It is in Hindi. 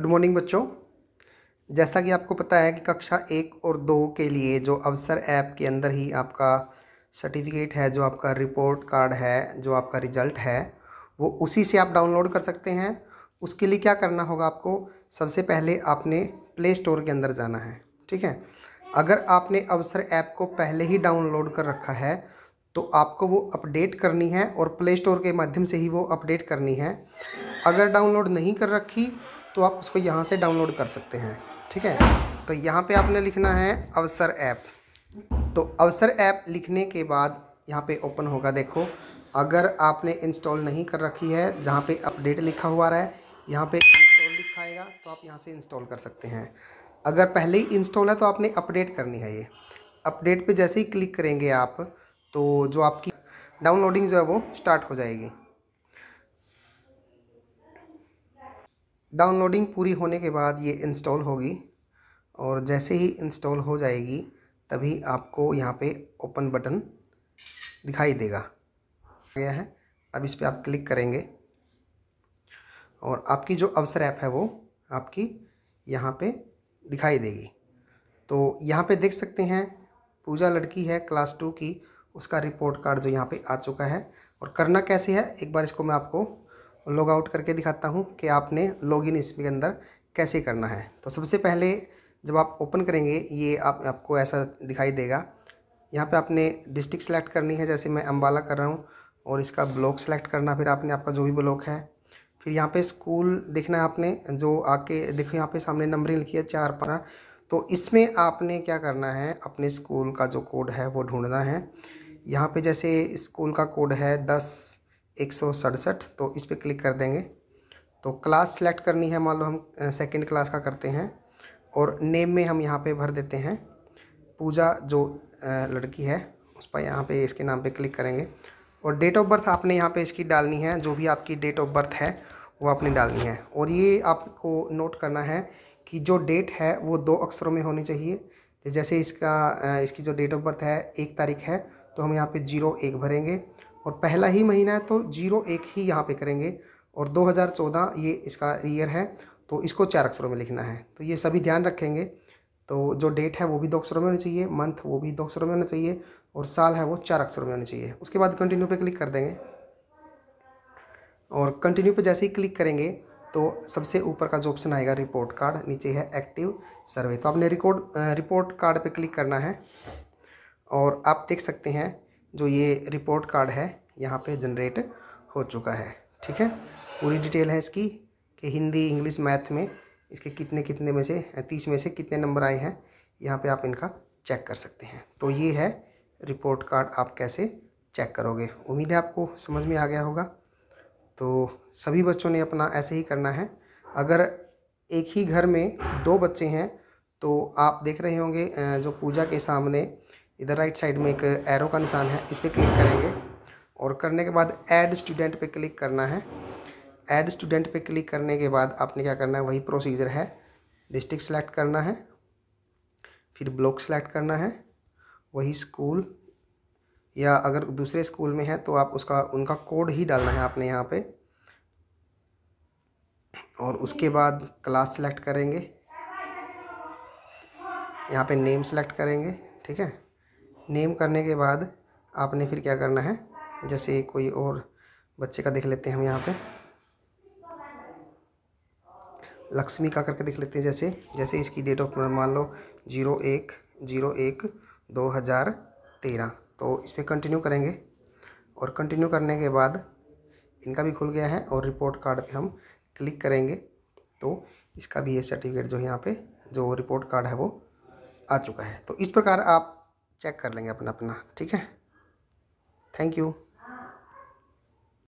गुड मॉर्निंग बच्चों जैसा कि आपको पता है कि कक्षा एक और दो के लिए जो अवसर ऐप के अंदर ही आपका सर्टिफिकेट है जो आपका रिपोर्ट कार्ड है जो आपका रिजल्ट है वो उसी से आप डाउनलोड कर सकते हैं उसके लिए क्या करना होगा आपको सबसे पहले आपने प्ले स्टोर के अंदर जाना है ठीक है अगर आपने अवसर ऐप को पहले ही डाउनलोड कर रखा है तो आपको वो अपडेट करनी है और प्ले स्टोर के माध्यम से ही वो अपडेट करनी है अगर डाउनलोड नहीं कर रखी तो आप उसको यहाँ से डाउनलोड कर सकते हैं ठीक है तो यहाँ पे आपने लिखना है अवसर ऐप तो अवसर ऐप लिखने के बाद यहाँ पे ओपन होगा देखो अगर आपने इंस्टॉल नहीं कर रखी है जहाँ पे अपडेट लिखा हुआ रहा है यहाँ पे इंस्टॉल लिखाएगा तो आप यहाँ से इंस्टॉल कर सकते हैं अगर पहले ही इंस्टॉल है तो आपने अपडेट करनी है ये अपडेट पर जैसे ही क्लिक करेंगे आप तो जो आपकी डाउनलोडिंग जो है वो स्टार्ट हो जाएगी डाउनलोडिंग पूरी होने के बाद ये इंस्टॉल होगी और जैसे ही इंस्टॉल हो जाएगी तभी आपको यहाँ पे ओपन बटन दिखाई देगा गया है अब इस पर आप क्लिक करेंगे और आपकी जो अवसर ऐप है वो आपकी यहाँ पे दिखाई देगी तो यहाँ पे देख सकते हैं पूजा लड़की है क्लास टू की उसका रिपोर्ट कार्ड जो यहाँ पे आ चुका है और करना कैसे है एक बार इसको मैं आपको लॉग आउट करके दिखाता हूँ कि आपने लॉग इसमें के अंदर कैसे करना है तो सबसे पहले जब आप ओपन करेंगे ये आप आपको ऐसा दिखाई देगा यहाँ पे आपने डिस्ट्रिक्ट सेलेक्ट करनी है जैसे मैं अम्बाला कर रहा हूँ और इसका ब्लॉक सेलेक्ट करना फिर आपने आपका जो भी ब्लॉक है फिर यहाँ पे स्कूल देखना है आपने जो आके देखो यहाँ पे सामने नंबरिंग लिखी है चार पाँच तो इसमें आपने क्या करना है अपने स्कूल का जो कोड है वो ढूंढना है यहाँ पे जैसे स्कूल का कोड है दस एक सौ सड़सठ तो इस पर क्लिक कर देंगे तो क्लास सेलेक्ट करनी है मान लो हम सेकेंड क्लास का करते हैं और नेम में हम यहाँ पे भर देते हैं पूजा जो लड़की है उस पर यहाँ पे इसके नाम पे क्लिक करेंगे और डेट ऑफ बर्थ आपने यहाँ पे इसकी डालनी है जो भी आपकी डेट ऑफ बर्थ है वो आपने डालनी है और ये आपको नोट करना है कि जो डेट है वो दो अक्षरों में होनी चाहिए जैसे इसका इसकी जो डेट ऑफ बर्थ है एक तारीख है तो हम यहाँ पर जीरो एक भरेंगे और पहला ही महीना है तो जीरो एक ही यहाँ पे करेंगे और 2014 ये इसका ईयर है तो इसको चार अक्षरों में लिखना है तो ये सभी ध्यान रखेंगे तो जो डेट है वो भी दो अक्षरों में होनी चाहिए मंथ वो भी दो अक्षरों में होना चाहिए और साल है वो चार अक्षरों में होना चाहिए उसके बाद कंटिन्यू पर क्लिक कर देंगे और कंटिन्यू पर जैसे ही क्लिक करेंगे तो सबसे ऊपर का जो ऑप्शन आएगा रिपोर्ट कार्ड नीचे है एक्टिव सर्वे तो आपने रिकॉर्ड रिपोर्ट कार्ड पे क्लिक करना है और आप देख सकते हैं जो ये रिपोर्ट कार्ड है यहाँ पे जनरेट हो चुका है ठीक है पूरी डिटेल है इसकी कि हिंदी इंग्लिश मैथ में इसके कितने कितने में से तीस में से कितने नंबर आए हैं यहाँ पे आप इनका चेक कर सकते हैं तो ये है रिपोर्ट कार्ड आप कैसे चेक करोगे उम्मीद है आपको समझ में आ गया होगा तो सभी बच्चों ने अपना ऐसे ही करना है अगर एक ही घर में दो बच्चे हैं तो आप देख रहे होंगे जो पूजा के सामने इधर राइट साइड में एक एरो का निशान है इस पर क्लिक करेंगे और करने के बाद ऐड स्टूडेंट पे क्लिक करना है ऐड स्टूडेंट पे क्लिक करने के बाद आपने क्या करना है वही प्रोसीजर है डिस्ट्रिक्ट सेलेक्ट करना है फिर ब्लॉक सेलेक्ट करना है वही स्कूल या अगर दूसरे स्कूल में है तो आप उसका उनका कोड ही डालना है आपने यहाँ पे और उसके बाद क्लास सेलेक्ट करेंगे यहाँ पे नेम सेलेक्ट करेंगे ठीक है नेम करने के बाद आपने फिर क्या करना है जैसे कोई और बच्चे का देख लेते हैं हम यहाँ पे लक्ष्मी का करके देख लेते हैं जैसे जैसे इसकी डेट ऑफ बर्थ मान लो जीरो एक जीरो एक दो हज़ार तेरह तो इस पर कंटिन्यू करेंगे और कंटिन्यू करने के बाद इनका भी खुल गया है और रिपोर्ट कार्ड पे हम क्लिक करेंगे तो इसका भी ये सर्टिफिकेट जो है यहाँ पे जो रिपोर्ट कार्ड है वो आ चुका है तो इस प्रकार आप चेक कर लेंगे अपना अपना ठीक है थैंक यू